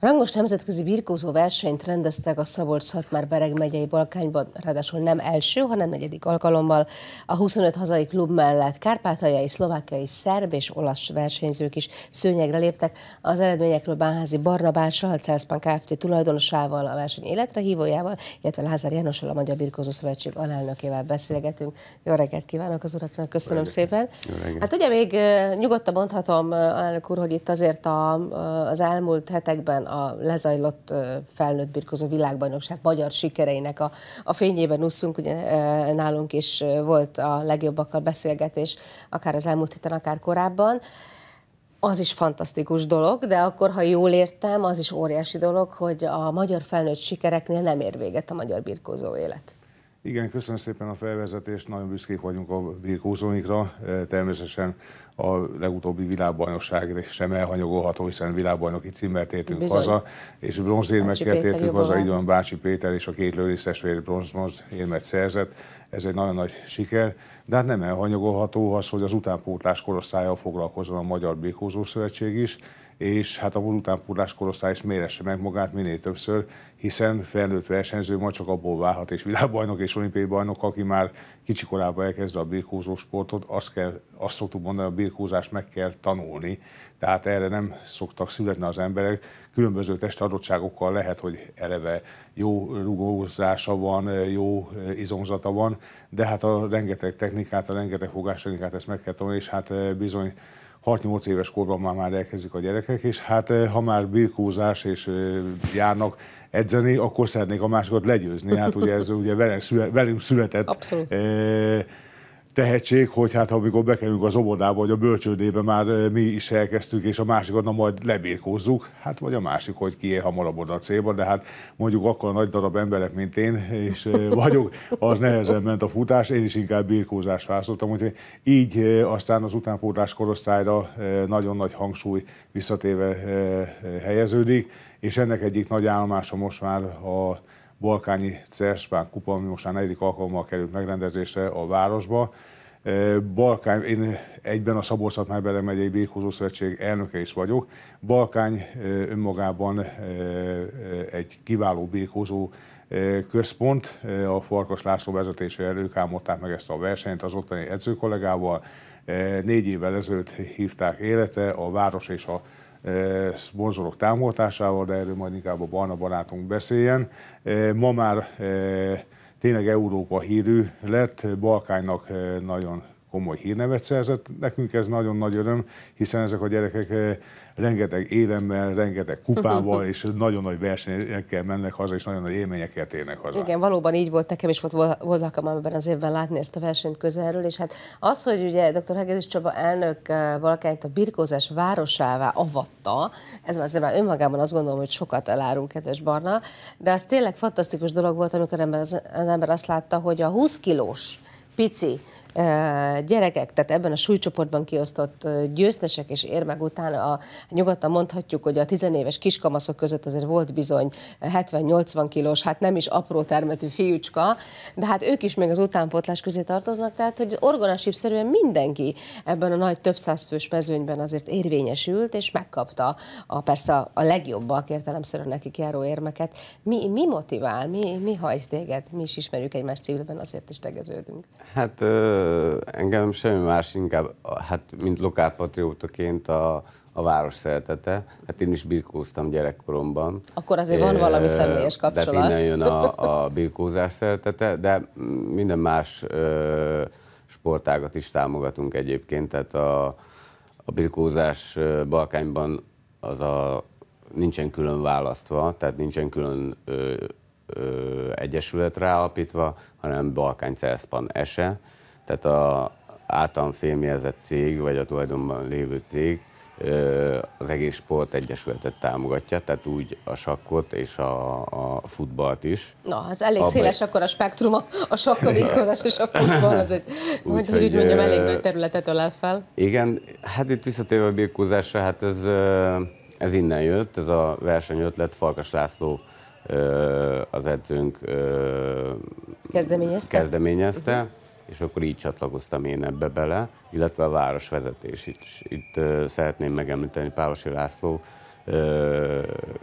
Rangos nemzetközi birkózó versenyt rendeztek a Szabolcs-Szatmár-Bereg megyei Balkányban, ráadásul nem első, hanem negyedik alkalommal. A 25 hazai klub mellett kárpátaljai, szlovákiai, szerb és olasz versenyzők is szőnyegre léptek. Az eredményekről Bánházi a Celszpán Kft. tulajdonosával, a verseny életre hívójával, illetve Lázár Jánossal, a Magyar Birkózó Szövetség alelnökével beszélgetünk. Jó reggelt kívánok az uraknak, köszönöm Jó szépen. Jó hát ugye még nyugodtan mondhatom, alelnök úr, hogy itt azért a, az elmúlt hetekben a lezajlott felnőtt birkozó világbajnokság magyar sikereinek a, a fényében úszunk, ugye nálunk is volt a legjobbakkal beszélgetés, akár az elmúlt héten, akár korábban az is fantasztikus dolog, de akkor, ha jól értem, az is óriási dolog, hogy a magyar felnőtt sikereknél nem ér véget a magyar birkózó élet. Igen, köszönöm szépen a felvezetést, nagyon büszkék vagyunk a Birkózónikra. E, természetesen a legutóbbi világbajnokság sem elhanyagolható, hiszen világbajnoki címmel értünk Bizony. haza, és bronzérmekkel hát tértünk haza, így van Bácsi Péter és a két lőrészes vér bronzmoz érmet szerzett. Ez egy nagyon nagy siker, de hát nem elhanyagolható az, hogy az utánpótlás korosztályjal foglalkozom a Magyar Birkózó Szövetség is, és hát a utánpótlás korosztály is méresse meg magát minél többször, hiszen felnőtt versenyző ma csak abból válhat, és világbajnok és olimpiai bajnok, aki már kicsi korában elkezdte a birkózó sportot, azt, kell, azt szoktuk mondani, a birkózás meg kell tanulni. Tehát erre nem szoktak születni az emberek. Különböző testadottságokkal lehet, hogy eleve jó rugózása van, jó izomzata van, de hát a rengeteg technikát, a rengeteg technikát ezt meg kell tanulni, és hát eh, bizony 6-8 éves korban már, már elkezdik a gyerekek, és hát eh, ha már birkózás és eh, járnak edzeni, akkor szeretnék a másikat legyőzni. Hát ugye ez ugye velünk született Abszolút. Eh, tehetség, hogy hát amikor bekerülünk az obodába, vagy a bölcsődébe már eh, mi is elkezdtük, és a másikat na majd lebírkózzuk, hát vagy a másik, hogy ér hamarabb oda a célba, de hát mondjuk akkor nagy darab emberek, mint én, és eh, vagyok, az nehezen ment a futás, én is inkább birkózást választottam, úgyhogy így eh, aztán az utánpótlás korosztályra nagyon nagy hangsúly visszatéve helyeződik, és ennek egyik nagy állomása most már a Balkányi Cerspán kupa, ami most már negyedik alkalommal került megrendezésre a városba. Balkány, én egyben a szabolcs szatmár megyei Birkózó Szövetség elnöke is vagyok. Balkány önmagában egy kiváló birkózó központ, a Farkas László vezetésével ők álmodták meg ezt a versenyt az ottani edzőkollégával. Négy évvel ezelőtt hívták élete, a város és a szponzorok támogatásával, de erről majd inkább a Barna barátunk beszéljen. Ma már tényleg Európa hírű lett, Balkánynak nagyon komoly hírnevet szerzett. Nekünk ez nagyon nagy öröm, hiszen ezek a gyerekek eh, rengeteg élemmel, rengeteg kupával és nagyon nagy versenyekkel mennek haza, és nagyon nagy élményekkel térnek haza. Igen, valóban így volt, nekem is volt, volt alkalmam ebben az évben látni ezt a versenyt közelről, és hát az, hogy ugye dr. Hegedűs Csaba elnök Balkányt eh, a birkózás városává avatta, ez már azért már önmagában azt gondolom, hogy sokat elárul, kedves Barna, de az tényleg fantasztikus dolog volt, amikor ember, az, az ember azt látta, hogy a 20 kilós pici gyerekek, tehát ebben a súlycsoportban kiosztott győztesek és érmek után a, nyugodtan mondhatjuk, hogy a tizenéves kiskamaszok között azért volt bizony 70-80 kilós, hát nem is apró termetű fiúcska, de hát ők is még az utánpotlás közé tartoznak, tehát hogy szerűen mindenki ebben a nagy több fős mezőnyben azért érvényesült, és megkapta a, persze a legjobbak értelemszerűen nekik járó érmeket. Mi, mi motivál, mi, mi hajt téged? Mi is ismerjük egymást civilben, azért is tegeződünk. Hát ö engem semmi más inkább, hát mint lokálpatriótaként a, a város szeretete. Hát én is birkóztam gyerekkoromban. Akkor azért van valami személyes hát kapcsolat. Tehát innen jön a, a birkózás szeretete, de minden más sportágat is támogatunk egyébként. Tehát a, a birkózás Balkányban az a nincsen külön választva, tehát nincsen külön ö, ö, egyesületre alapítva, hanem Balkány Celszpan ESE, tehát a általam fémjelzett cég, vagy a tulajdonban lévő cég az egész sport egyesületet támogatja, tehát úgy a sakkot és a, a futballt is. Na, az elég Abba... széles akkor a spektrum, a, a sakkavirkozás és a futball, az egy, úgy, hogy, hogy úgy mondjam, elég nagy területet ölel fel. Igen, hát itt visszatérve a birkózásra, hát ez, ez innen jött, ez a versenyötlet Farkas László az edzőnk kezdeményezte, kezdeményezte. Uh-huh és akkor így csatlakoztam én ebbe bele, illetve a városvezetés. Itt, itt szeretném megemlíteni Pálosi László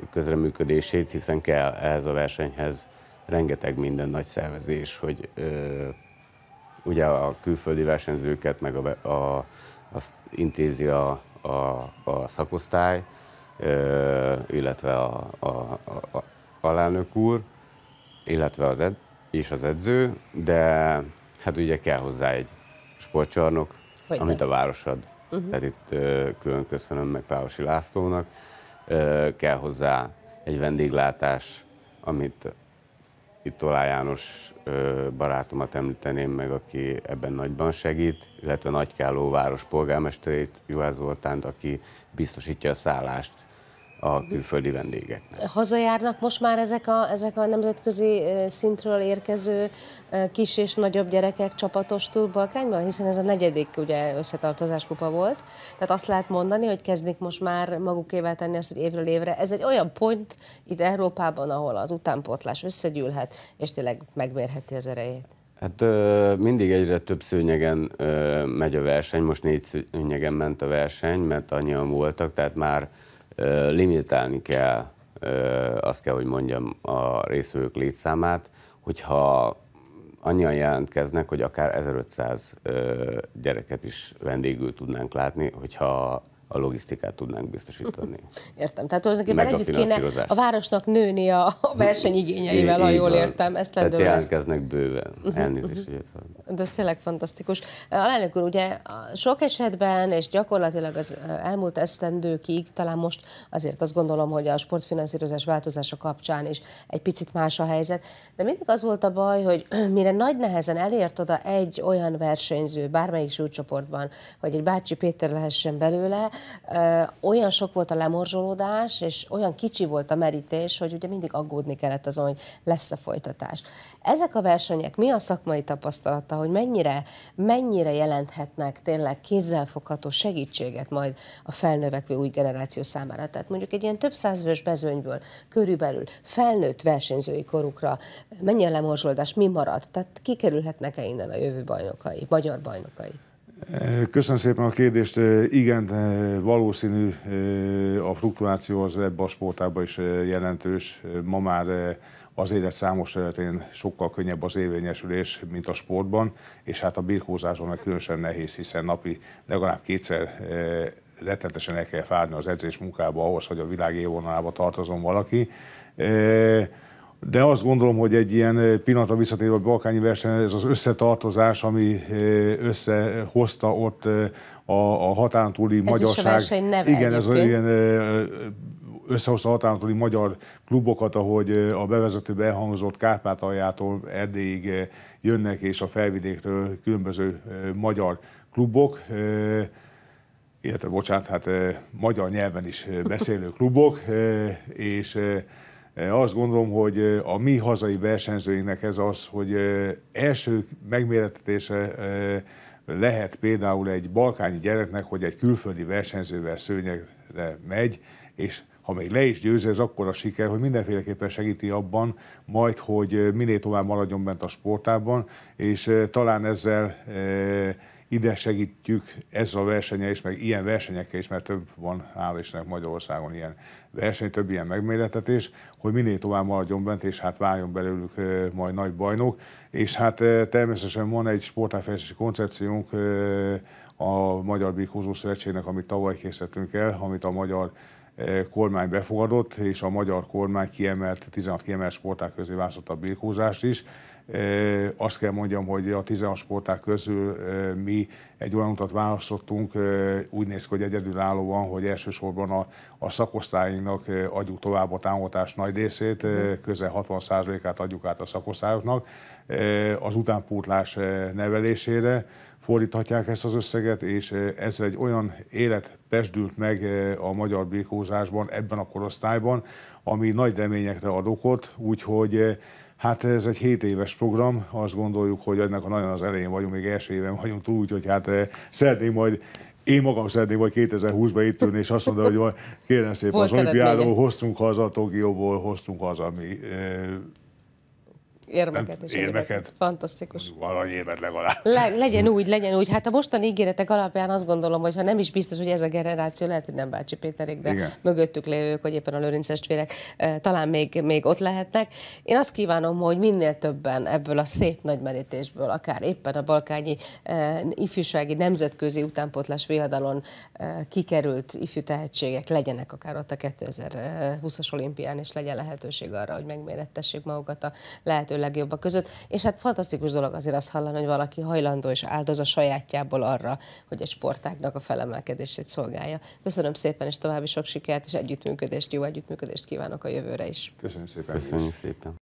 közreműködését, hiszen kell ehhez a versenyhez rengeteg minden nagy szervezés, hogy ugye a külföldi versenyzőket meg a, a, azt intézi a, a, a szakosztály, illetve a, a, a, a alelnök úr, illetve az ed, és az edző, de Hát ugye kell hozzá egy sportcsarnok, Hogy amit a városad, Uh-huh. Tehát itt külön köszönöm meg Pálosi Lászlónak. kell hozzá egy vendéglátás, amit itt Olá János barátomat említeném meg, aki ebben nagyban segít, illetve Nagykáló város polgármesterét, Juhász Zoltánt, aki biztosítja a szállást a külföldi vendégeknek. Hazajárnak most már ezek a, ezek a nemzetközi szintről érkező kis és nagyobb gyerekek csapatos túlbalkányban, hiszen ez a negyedik ugye, kupa volt. Tehát azt lehet mondani, hogy kezdik most már magukével tenni azt, hogy évről évre. Ez egy olyan pont itt Európában, ahol az utánpótlás összegyűlhet, és tényleg megmérheti az erejét. Hát mindig egyre több szőnyegen megy a verseny, most négy szőnyegen ment a verseny, mert annyian voltak, tehát már limitálni kell, azt kell, hogy mondjam, a részvők létszámát, hogyha annyian jelentkeznek, hogy akár 1500 gyereket is vendégül tudnánk látni, hogyha a logisztikát tudnánk biztosítani. Értem, tehát tulajdonképpen Meg együtt kéne a városnak nőni a versenyigényeivel, ha jól van. értem. Ezt tehát jelentkeznek bőven. Mhm, mhm. Elnézést. Uh-huh. De ez tényleg fantasztikus. A úr, ugye sok esetben, és gyakorlatilag az elmúlt esztendőkig, talán most azért azt gondolom, hogy a sportfinanszírozás változása kapcsán is egy picit más a helyzet, de mindig az volt a baj, hogy mire nagy nehezen elért oda egy olyan versenyző, bármelyik súlycsoportban, hogy egy bácsi Péter lehessen belőle, olyan sok volt a lemorzsolódás, és olyan kicsi volt a merítés, hogy ugye mindig aggódni kellett azon, hogy lesz-e folytatás. Ezek a versenyek mi a szakmai tapasztalata, hogy mennyire, mennyire jelenthetnek tényleg kézzelfogható segítséget majd a felnövekvő új generáció számára? Tehát mondjuk egy ilyen több százvős bezőnyből körülbelül felnőtt versenyzői korukra mennyi a lemorzsolódás, mi marad? Tehát kikerülhetnek-e innen a jövő bajnokai, magyar bajnokai? Köszönöm szépen a kérdést. E, igen, e, valószínű e, a fluktuáció az ebben a sportában is jelentős. Ma már az élet számos területén sokkal könnyebb az érvényesülés, mint a sportban, és hát a birkózáson meg különösen nehéz, hiszen napi legalább kétszer rettetesen el kell fárni az edzés munkába ahhoz, hogy a világ élvonalába tartozom valaki de azt gondolom, hogy egy ilyen eh, pillanatra visszatérve a balkányi verseny, ez az összetartozás, ami eh, összehozta ott eh, a, a határon túli ez magyarság. Is a neve Igen, egyébként. ez ilyen összehozta a határon túli magyar klubokat, ahogy a bevezetőben elhangzott Kárpátaljától eddig jönnek, és a felvidékről különböző magyar klubok illetve bocsánat, hát magyar nyelven is beszélő klubok, és azt gondolom, hogy eh, a mi hazai versenyzőinknek ez az, hogy eh, első megméretetése eh, lehet például egy balkányi gyereknek, hogy egy külföldi versenyzővel szőnyegre megy, és ha még le is győzi, ez akkor a siker, hogy mindenféleképpen segíti abban, majd, hogy minél tovább maradjon bent a sportában, és talán ezzel ide segítjük ezzel a versenye is, meg ilyen versenyekkel is, mert több van, hál' Istennek Magyarországon ilyen verseny, több ilyen megméletetés, hogy minél tovább maradjon bent, és hát váljon belőlük majd nagy bajnok. És hát természetesen van egy sportáfejlesztési koncepciónk, a Magyar Bíkózó Szövetségnek, amit tavaly készítettünk el, amit a magyar kormány befogadott, és a magyar kormány kiemelt, 16 kiemelt sporták közé választotta a birkózást is. Azt kell mondjam, hogy a 16 sporták közül mi egy olyan utat választottunk, úgy néz ki, hogy egyedülállóan, hogy elsősorban a, a szakosztályainknak adjuk tovább a támogatás nagy részét, mhm. közel 60%-át adjuk át a szakosztályoknak, az utánpótlás nevelésére, fordíthatják ezt az összeget, és ez egy olyan élet pesdült meg a magyar birkózásban, ebben a korosztályban, ami nagy reményekre ad okot, úgyhogy Hát ez egy 7 éves program, azt gondoljuk, hogy ennek a nagyon az elején vagyunk, még első éven vagyunk túl, úgyhogy hát eh, szeretném majd én magam szeretném majd 2020-ban itt ülni, és azt mondom, hogy kérem szépen Volt az olimpiáról hoztunk haza, Tokióból hoztunk haza mi eh, érmeket is. érmeket. Fantasztikus. Valahogy érmet legalább. Le, legyen úgy, legyen úgy. Hát a mostani ígéretek alapján azt gondolom, hogy ha nem is biztos, hogy ez a generáció, lehet, hogy nem Bácsi Péterék, de Igen. mögöttük lévők, hogy éppen a Lőrinc testvérek eh, talán még, még ott lehetnek. Én azt kívánom, hogy minél többen ebből a szép nagy merítésből, akár éppen a balkányi eh, ifjúsági nemzetközi utánpótlás viadalon eh, kikerült ifjú tehetségek legyenek akár ott a 2020-as eh, olimpián, és legyen lehetőség arra, hogy megmérettessék magukat a lehető lehető legjobbak között, és hát fantasztikus dolog azért azt hallani, hogy valaki hajlandó és áldoz a sajátjából arra, hogy egy sportágnak a felemelkedését szolgálja. Köszönöm szépen, és további sok sikert és együttműködést, jó együttműködést kívánok a jövőre is. Köszönöm szépen. Köszönjük szépen.